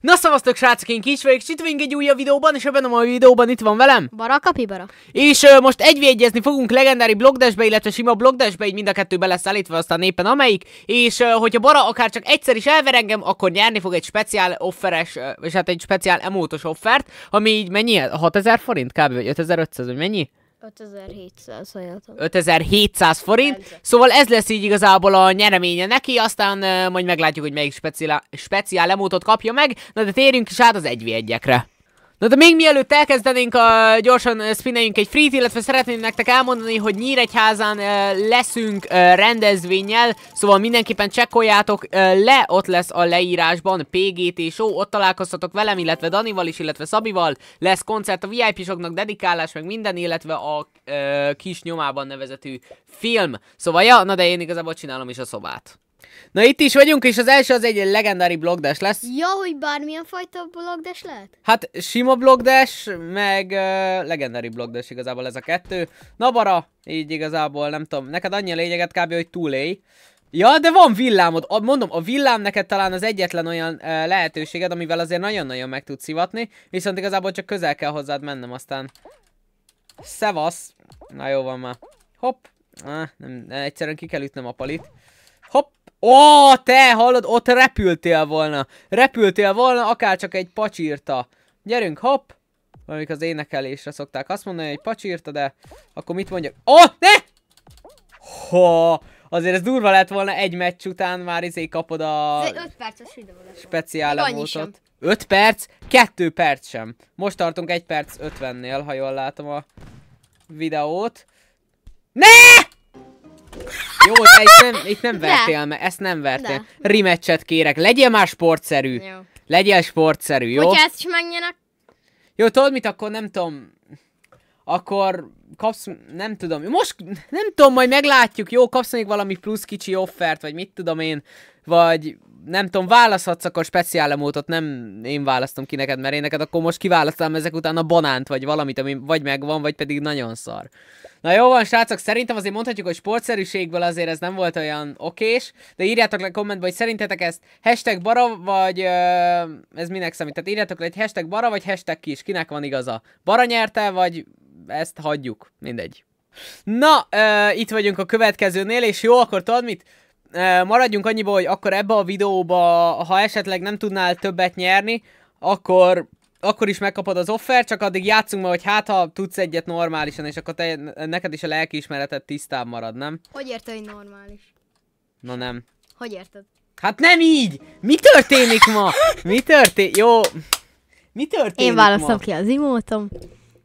Na szavaztok srácok, én kis vagyok, és itt vagyunk egy újabb videóban, és ebben a mai videóban itt van velem. Bara Pibara. És uh, most egyvégyezni fogunk legendári blogdesbe, illetve sima blogdesbe, így mind a kettő lesz állítva, aztán éppen amelyik. És uh, hogyha Bara akár csak egyszer is elver engem, akkor nyerni fog egy speciál offeres, uh, és hát egy speciál emótos offert, ami így mennyi? 6000 forint kb. vagy 5500, vagy mennyi? 5700 ajánlatom. 5700 forint, szóval ez lesz így igazából a nyereménye neki, aztán uh, majd meglátjuk, hogy melyik speciál, speciál emótot kapja meg, na de térjünk is át az 1 1 Na de még mielőtt elkezdenénk, a, gyorsan eh, spineljünk egy free illetve szeretném nektek elmondani, hogy Nyíregyházán eh, leszünk eh, rendezvényel, szóval mindenképpen csekkoljátok le, ott lesz a leírásban PGT Show, ott találkoztatok velem, illetve Danival is, illetve Szabival, lesz koncert a VIP-soknak, dedikálás, meg minden, illetve a kis nyomában nevezetű film. Szóval ja, na de én igazából csinálom is a szobát. Na itt is vagyunk, és az első az egy legendári blogdás lesz. Ja, hogy bármilyen fajta blogdás lehet? Hát sima blogdás, meg uh, legendári blogdás igazából ez a kettő. Na bara, így igazából nem tudom, neked annyi a lényeget kb, hogy túlélj. Ja, de van villámod. A, mondom, a villám neked talán az egyetlen olyan uh, lehetőséged, amivel azért nagyon-nagyon meg tudsz szivatni, viszont igazából csak közel kell hozzád mennem, aztán... Szevasz! Na jó van már. Hopp! Ah, nem, egyszerűen ki kell ütnem a palit. Ó, te hallod, ott repültél volna. Repültél volna, akár csak egy pacsírta. Gyerünk, hopp. Valamik az énekelésre szokták azt mondani, hogy pacsírta, de akkor mit mondjak? Ó, oh, ne! Ha, azért ez durva lett volna egy meccs után már izé kapod a... Ez 5 perces videó lett Speciál emótot. 5 perc? 2 perc sem. Most tartunk 1 perc 50-nél, ha jól látom a videót. Ne! Jó, de itt nem, itt nem vertél, mert ezt nem vertél. De. Rimeccset kérek, legyél már sportszerű. Jó. Legyél sportszerű, jó? Hogyha ezt is megnyenek. Jó, tudod mit, akkor nem tudom, akkor kapsz, nem tudom, most nem tudom, majd meglátjuk, jó, kapsz még valami plusz kicsi offert, vagy mit tudom én, vagy nem tudom, választhatsz akkor speciál emótot, nem én választom ki neked, mert én neked akkor most kiválasztam ezek után a banánt, vagy valamit, ami vagy megvan, vagy pedig nagyon szar. Na jó van, srácok, szerintem azért mondhatjuk, hogy sportszerűségből azért ez nem volt olyan okés, de írjátok le kommentbe, hogy szerintetek ezt hashtag bara, vagy ez minek számít? Tehát írjátok le, egy hashtag bara, vagy hashtag kis, kinek van igaza? Bara nyerte, vagy ezt hagyjuk, mindegy. Na, e, itt vagyunk a következőnél, és jó, akkor tudod mit? E, maradjunk annyiba, hogy akkor ebbe a videóba, ha esetleg nem tudnál többet nyerni, akkor, akkor is megkapod az offer, csak addig játszunk ma, hogy hát ha tudsz egyet normálisan, és akkor te, neked is a lelkiismereted tisztán marad, nem? Hogy érted, hogy normális? Na nem. Hogy érted? Hát nem így! Mi történik ma? Mi történik? Jó. Mi történik Én választom ma? ki az imótom.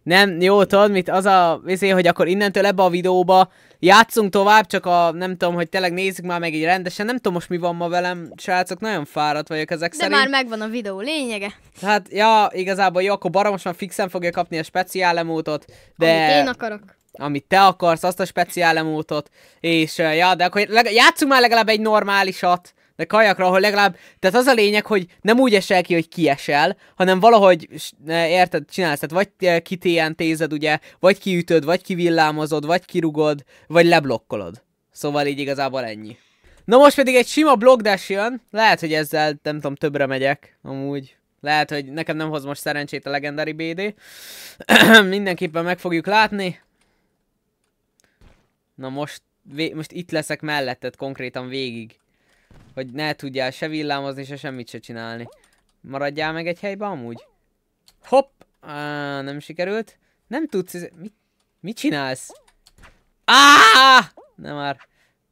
Nem, jó, tudod, mit az a vizé, hogy akkor innentől ebbe a videóba játszunk tovább, csak a, nem tudom, hogy tényleg nézzük már meg így rendesen, nem tudom most mi van ma velem, srácok, nagyon fáradt vagyok ezek De szerint. De már megvan a videó lényege. Hát, ja, igazából jó, akkor Bara most már fixen fogja kapni a speciál emótot. De... Amit én akarok amit te akarsz, azt a speciál emótot, és ja, de akkor játszunk már legalább egy normálisat, de kajakra, ahol legalább, tehát az a lényeg, hogy nem úgy esel ki, hogy kiesel, hanem valahogy, érted, csinálsz, tehát vagy eh, kitéjentézed, ugye, vagy kiütöd, vagy kivillámozod, vagy kirugod, vagy leblokkolod. Szóval így igazából ennyi. Na most pedig egy sima blogdás jön, lehet, hogy ezzel, nem tudom, többre megyek, amúgy. Lehet, hogy nekem nem hoz most szerencsét a legendári BD. Mindenképpen meg fogjuk látni. Na most, most itt leszek melletted konkrétan végig hogy ne tudjál se villámozni, se semmit se csinálni. Maradjál meg egy helyben amúgy? Hopp! Á, nem sikerült. Nem tudsz... Mit, mit csinálsz? ah Nem már.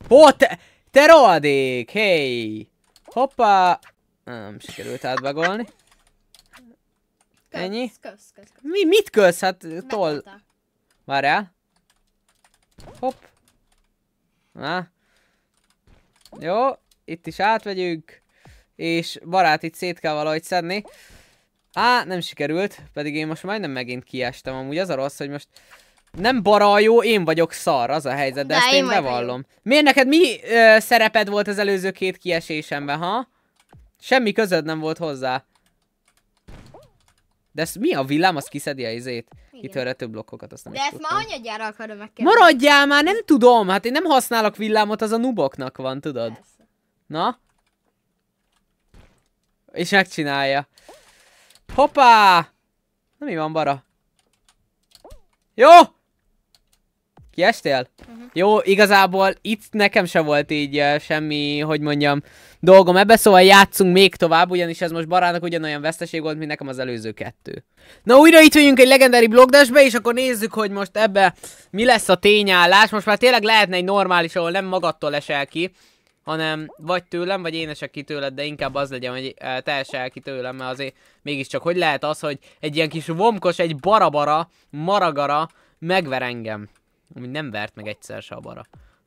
Hó, te... Te rohadék! Hey! Hoppá! Nem sikerült átbagolni. Ennyi? Mi, mit kösz? Hát tol Várjál. Hopp. Na. Jó itt is átvegyünk, és barát itt szét kell valahogy szedni. Á, nem sikerült, pedig én most majdnem megint kiestem, amúgy az a rossz, hogy most nem bara jó, én vagyok szar, az a helyzet, de, de ezt én, én bevallom. Miért neked mi ö, szereped volt az előző két kiesésemben, ha? Semmi közöd nem volt hozzá. De ez mi a villám, az kiszedi a izét? Kitörre több blokkokat, azt nem De ezt már ma anyagyára akarom megkérdezni. Maradjál már, nem tudom, hát én nem használok villámot, az a nuboknak van, tudod? Persze. Na? És megcsinálja. Hoppá! Na mi van, bara? Jó! Kiestél? Uh-huh. Jó, igazából itt nekem se volt így uh, semmi, hogy mondjam, dolgom ebbe, szóval játszunk még tovább, ugyanis ez most barának ugyanolyan veszteség volt, mint nekem az előző kettő. Na újra itt vagyunk egy legendári blogdásbe, és akkor nézzük, hogy most ebbe mi lesz a tényállás. Most már tényleg lehetne egy normális, ahol nem magattól esel ki hanem vagy tőlem, vagy én esek ki tőled, de inkább az legyen, hogy eh, te esel ki tőlem, mert azért mégiscsak hogy lehet az, hogy egy ilyen kis vomkos, egy barabara, maragara megver engem. Amúgy nem vert meg egyszer se a bara.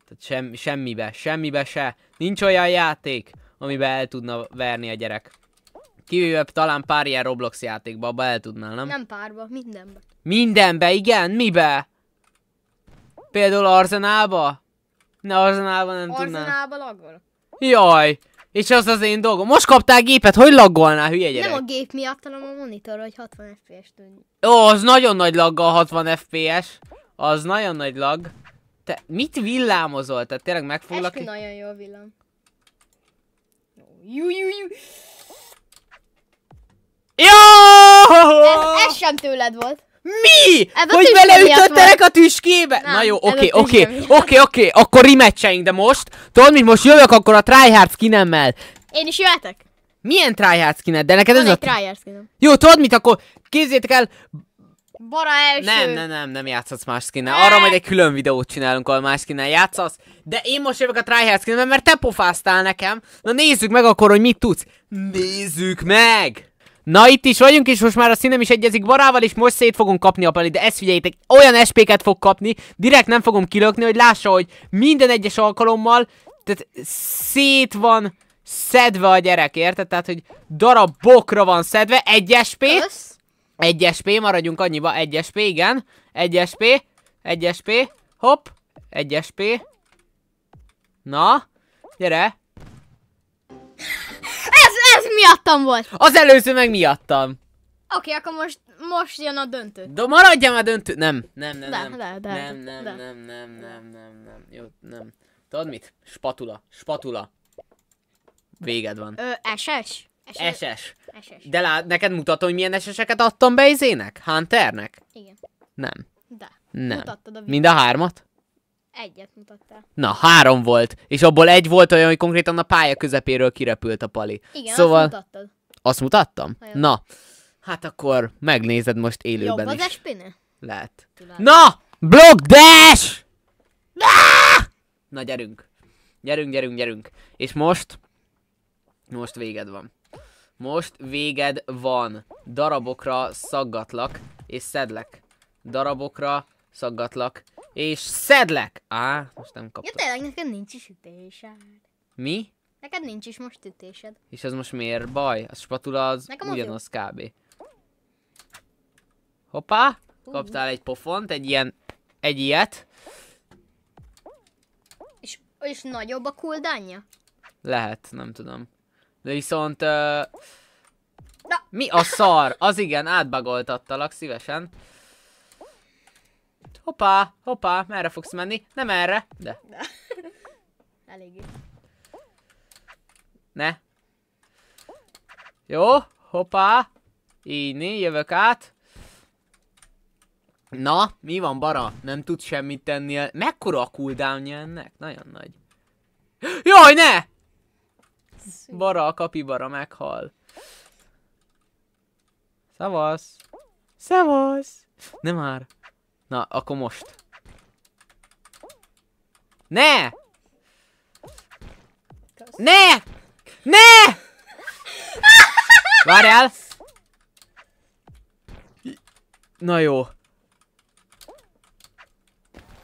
Tehát sem, semmibe, semmibe se. Nincs olyan játék, amiben el tudna verni a gyerek. Kivéve talán pár ilyen Roblox játékba, abba el tudnál, nem? Nem párba, mindenbe. Mindenbe, igen, mibe? Például arzenába. Ne, arzanában nem tudnál. Arzenálba laggol. Jaj! És az az én dolgom. Most kaptál gépet, hogy laggolnál, hülye gyerek? Nem a gép miatt, hanem a monitor, hogy 60 fps tudni. Ó, az nagyon nagy lag a 60 fps. Az nagyon nagy lag. Te mit villámozol? Tehát tényleg meg foglak... Eskü nagyon jó villám. Jú, jú, jú. Jó! Ez, ez sem tőled volt. Mi? Ebbe hogy beleütöttelek a tüskébe? Nem, Na jó, oké, oké, oké, oké, akkor rimetseink, de most, tudod mit, most jövök akkor a tryhard skinemmel. Én is jöhetek? Milyen tryhard skined? De neked Van ez egy a... tryhard skinem. Jó, tudod mit, akkor képzétek el... Bara első. Nem, nem, nem, nem játszhatsz más skinnel. Arra majd egy külön videót csinálunk, ahol más skinnel játszasz. De én most jövök a tryhard skinemmel, mert te pofáztál nekem. Na nézzük meg akkor, hogy mit tudsz. Nézzük meg! Na itt is vagyunk, és most már a színem is egyezik barával, és most szét fogunk kapni a pali, de ezt figyeljétek, olyan SP-ket fog kapni, direkt nem fogom kilökni, hogy lássa, hogy minden egyes alkalommal, tehát szét van szedve a gyerek, érted? Tehát, hogy darabokra van szedve, egy SP, Kösz. egy SP, maradjunk annyiba, egy SP, igen, egy SP, egy SP, hopp, egy SP, na, gyere, miattam volt! Az előző meg miattam. Oké, okay, akkor most, most jön a döntő. De maradjam a döntő. Nem, nem, nem, nem. De, de, de, nem, nem, de. nem, nem, nem, nem, nem. Jó, nem. Tudod mit? Spatula, spatula. Véged van. Ö, SS? SS. SS. SS. De lá, neked mutatom, hogy milyen SS-eket adtam be izének? Hunternek? Igen. Nem. De. Nem. Mutattad a videót. Mind a hármat? Egyet mutattál. Na, három volt. És abból egy volt olyan, hogy konkrétan a pálya közepéről kirepült a pali. Igen, szóval... azt mutattad. Azt mutattam? Ajok. Na, hát akkor megnézed most élőben Jobb az is. Jobb Lehet. Na! Block dash! Na, gyerünk. Gyerünk, gyerünk, gyerünk. És most... Most véged van. Most véged van. Darabokra szaggatlak, és szedlek. Darabokra szaggatlak, és szedlek! Á, most nem kaptam. Ja tényleg, neked nincs is ütésed. Mi? Neked nincs is most ütésed. És ez most miért baj? A spatula az Nekem ugyanaz jó. kb. Hoppá! Kaptál egy pofont, egy ilyen... Egy ilyet. És, és nagyobb a kuldánja? Lehet, nem tudom. De viszont... Uh, Na. Mi a szar? Az igen, átbagoltattalak szívesen ott. Hoppá, hoppá, merre fogsz menni? Nem erre, de. Eléggé. Ne. Jó, hoppá. Íni, jövök át. Na, mi van bara? Nem tud semmit tenni. El... Mekkora a cooldown ennek? Nagyon nagy. Jaj, ne! Bara, a kapibara meghal. Szavasz! Szavasz! Nem már. Na, akkor most. Ne! Ne! Ne! Várjál! Na jó.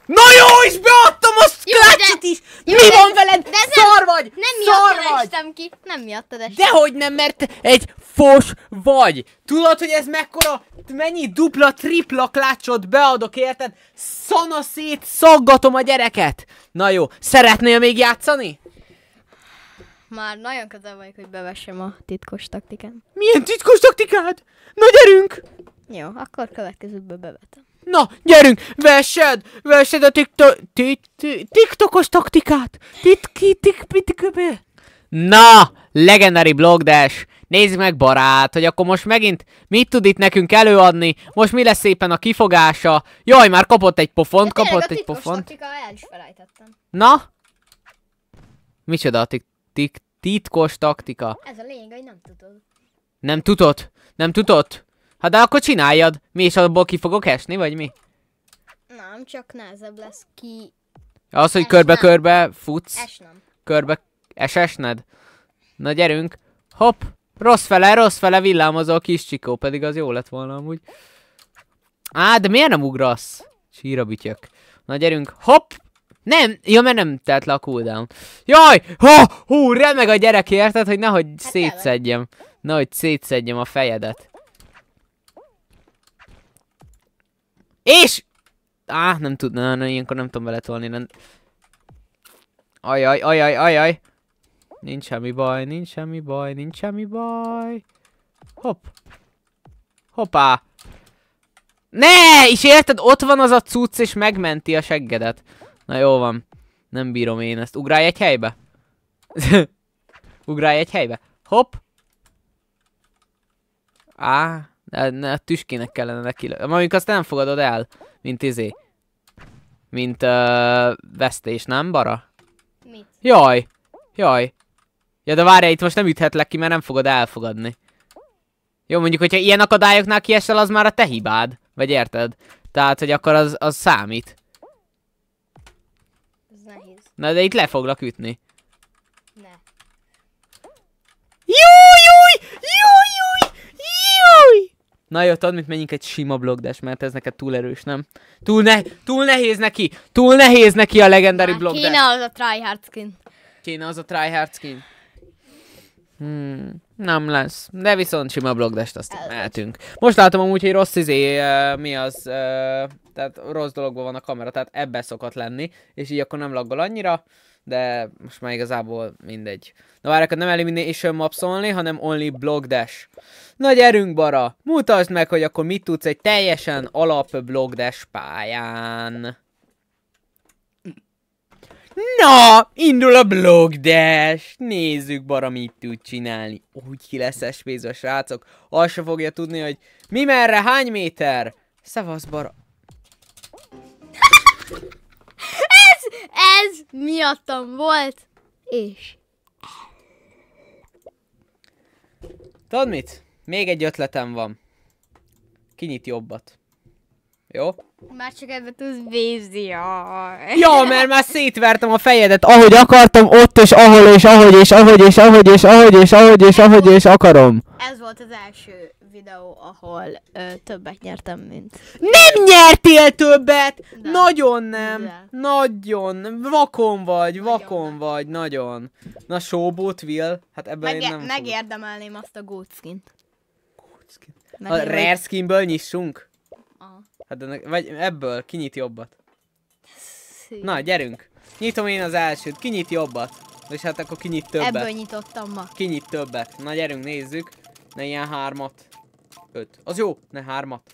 Na jó, és beadta! Jó, Klácsit de, is! Jó, Mi de, van veled? De szar vagy! Nem szar vagy! ki, nem miattad estem. Dehogy nem, mert egy fos vagy! Tudod, hogy ez mekkora, mennyi dupla, tripla klácsot beadok, érted? Szana szét, szaggatom a gyereket! Na jó, szeretnél még játszani? Már nagyon közel vagyok, hogy bevessem a titkos taktikát. Milyen titkos taktikád? Na gyerünk! Jó, akkor következőből bevetem. Na, gyerünk, vessed, vessed a tiktok, tiktokos taktikát. Titki, tikpi, Na, legendári blogdás. Nézd meg barát, hogy akkor most megint mit tud itt nekünk előadni, most mi lesz szépen a kifogása. Jaj, már kapott egy pofont, De kapott egy pofont. Taktika, el is felejtettem. Na? Micsoda a tik tik titkos taktika? Ez a lényeg, hogy nem tudod. Nem tudod? Nem tudod? Hát de akkor csináljad. Mi is abból ki fogok esni, vagy mi? Nem, csak nehezebb lesz ki... Az, hogy körbe-körbe futsz? Esnem. Körbe... Esesned? Na gyerünk. Hopp! Rossz fele, rossz fele a kis csikó, pedig az jó lett volna amúgy. Á, de miért nem ugrasz? Síra bütyök. Na gyerünk, hopp! Nem, ja, mert nem telt le a cooldown. Jaj! Ha! Hú, remeg a gyerek, érted, hogy nehogy hát szétszedjem. Nehogy szétszedjem a fejedet. És! Á, nem tudna, na, ilyenkor nem tudom beletolni. Nem... Ajaj, ajaj, ajaj. Nincs semmi baj, nincs semmi baj, nincs semmi baj. Hopp. Hoppá. Ne! És érted, ott van az a cucc, és megmenti a seggedet. Na jó van. Nem bírom én ezt. Ugrálj egy helybe. Ugrálj egy helybe. Hopp. Á ne, hát tüskének kellene neki. Amikor azt nem fogadod el, mint izé. Mint uh, vesztés, nem bara? Mit? Jaj! Jaj! Ja, de várj, itt most nem üthetlek ki, mert nem fogod elfogadni. Jó, mondjuk, hogyha ilyen akadályoknál kiesel, az már a te hibád. Vagy érted? Tehát, hogy akkor az, az számít. Ez nehéz. Na, de itt le foglak ütni. Ne. Jó! Na jó, tudod, mint menjünk egy sima blogdás, mert ez neked túl erős, nem? Túl, ne túl nehéz neki! Túl nehéz neki a legendári blogdás! Kéne az a tryhard skin. Kéne az a tryhard skin. Hmm, nem lesz. De viszont sima blogdást azt mehetünk. Most látom amúgy, hogy rossz izé, uh, mi az, uh, tehát rossz dologban van a kamera, tehát ebbe szokott lenni, és így akkor nem laggol annyira de most már igazából mindegy. Na várják, nem elimination maps only, hanem only block dash. Na gyerünk bara, mutasd meg, hogy akkor mit tudsz egy teljesen alap block dash pályán. Na, indul a blog dash. Nézzük bara mit tud csinálni. Úgy ki lesz espéz a srácok. Azt se fogja tudni, hogy mi merre, hány méter. Szevasz bara. Ez miattam volt, és... Tudod mit? Még egy ötletem van. Kinyit jobbat. Jó? Már csak ebbe tudsz vézni, jaj. Ja, mert már szétvertem a fejedet, ahogy akartam, ott és ahol és ahogy és ahogy és ahogy és ahogy és ahogy és ahogy és akarom. Ez volt az első videó, ahol ö, többet nyertem, mint... Nem nyertél többet! De. Nagyon nem. De. Nagyon. Vakon vagy, nagyon vakon nem. vagy, nagyon. Na, showboat, Will, hát ebben Meg- én nem Megérdemelném azt a Goat skin. A rare skinből nyissunk? Aha. Hát ennek, vagy ebből kinyit jobbat. Szép. Na, gyerünk. Nyitom én az elsőt, kinyit jobbat. És hát akkor kinyit többet. Ebből nyitottam ma. Kinyit többet. Na gyerünk, nézzük. Ne ilyen hármat. Öt. Az jó, ne hármat.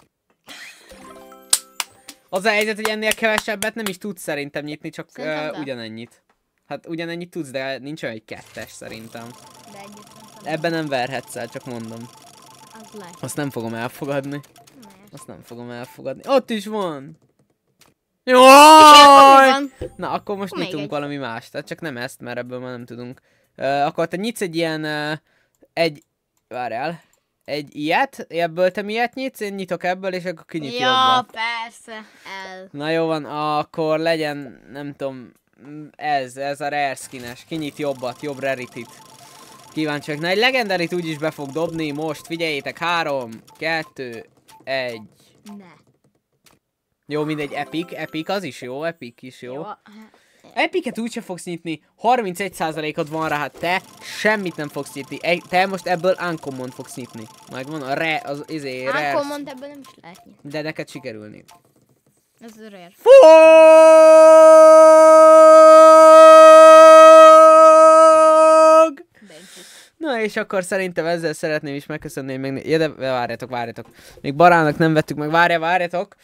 Az a helyzet, hogy ennél kevesebbet nem is tudsz szerintem nyitni, csak szerintem uh, ugyanennyit. Hát ugyanennyit tudsz, de nincs olyan egy kettes szerintem. De Ebben nem verhetsz el, csak mondom. Az Azt nem fogom elfogadni. Azt nem fogom elfogadni. Ott is van! Jaj! Na, akkor most Még nyitunk egy. valami más. Tehát csak nem ezt, mert ebből már nem tudunk. Uh, akkor te nyitsz egy ilyen... Uh, egy... Várjál. Egy ilyet, ebből te miért nyitsz, én nyitok ebből, és akkor kinyit Ja, jobbat. persze, el. Na jó van, akkor legyen, nem tudom, ez, ez a rare skines. Kinyit jobbat, jobb rarity-t. Kíváncsiak. Na, egy legendarit úgyis be fog dobni most, figyeljétek, három, kettő, egy. Ne. Jó, mindegy, epic, epic, az is jó, epic is jó. jó. Hát- Epiket úgyse fogsz nyitni, 31%-od van rá, hát te semmit nem fogsz nyitni. E te most ebből uncommon fogsz nyitni. Megvan a re, az izé, rare. Uncommon, ebből nem is lehet nyitni. De neked sikerülni. Ez a rare. Fú! Na és akkor szerintem ezzel szeretném is megköszönni, meg, ja, de várjatok, várjatok. Még barának nem vettük meg, várja, várjatok.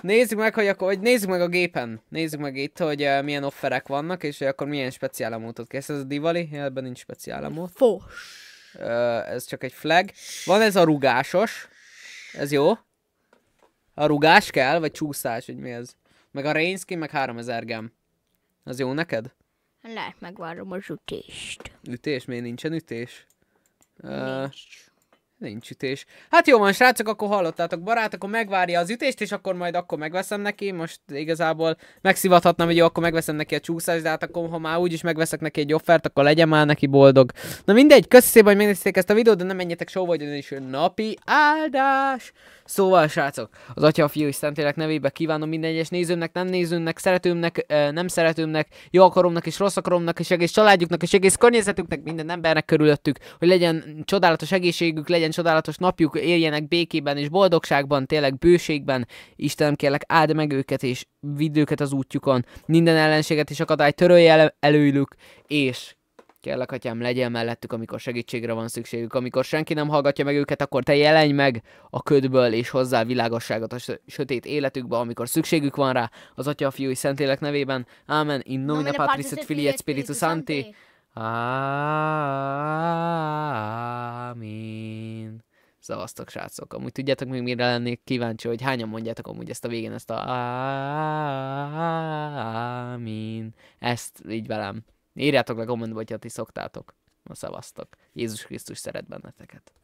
Nézzük meg, hogy akkor, hogy nézzük meg a gépen. Nézzük meg itt, hogy uh, milyen offerek vannak, és hogy akkor milyen emótot kész. Ez a Diwali, ebben nincs emót. Fos. Uh, ez csak egy flag. Van ez a rugásos. Ez jó. A rugás kell, vagy csúszás, hogy mi ez. Meg a Rainskin, meg 3000 gem. Az jó neked? Lehet, megvárom az ütést. Ütés? Miért nincsen ütés? Nincs. Uh, Nincs ütés. Hát jó van, srácok, akkor hallottátok, barát, akkor megvárja az ütést, és akkor majd akkor megveszem neki. Most igazából megszivathatnám, hogy jó, akkor megveszem neki a csúszást, de hát akkor, ha már úgyis megveszek neki egy offert, akkor legyen már neki boldog. Na mindegy, köszi szépen, hogy megnézték ezt a videót, de nem menjetek só vagy, is napi áldás. Szóval, srácok, az Atya, a Fiú és Szentélek nevébe kívánom minden egyes nézőmnek, nem nézőmnek, szeretőmnek, nem szeretőmnek, jó akaromnak és rossz akaromnak, és egész családjuknak, és egész környezetüknek, minden embernek körülöttük, hogy legyen csodálatos egészségük, legyen legyen csodálatos napjuk, éljenek békében és boldogságban, tényleg bőségben. Istenem, kérlek, áld meg őket és vidd őket az útjukon. Minden ellenséget és akadályt törölj el előlük, és Kérlek, atyám, legyen mellettük, amikor segítségre van szükségük. Amikor senki nem hallgatja meg őket, akkor te jelenj meg a ködből, és hozzá világosságot a sötét életükbe, amikor szükségük van rá. Az Atya, a Fiú és Szentlélek nevében. Ámen. In nomine Patris et Filii et Spiritus Sancti. Ámin. Szavaztok, srácok. Amúgy tudjátok még mire lennék kíváncsi, hogy hányan mondjátok amúgy ezt a végén, ezt a Ámin. Ezt így velem. Írjátok le kommentbe, hogyha ti szoktátok. Ma szavaztok. Jézus Krisztus szeret benneteket.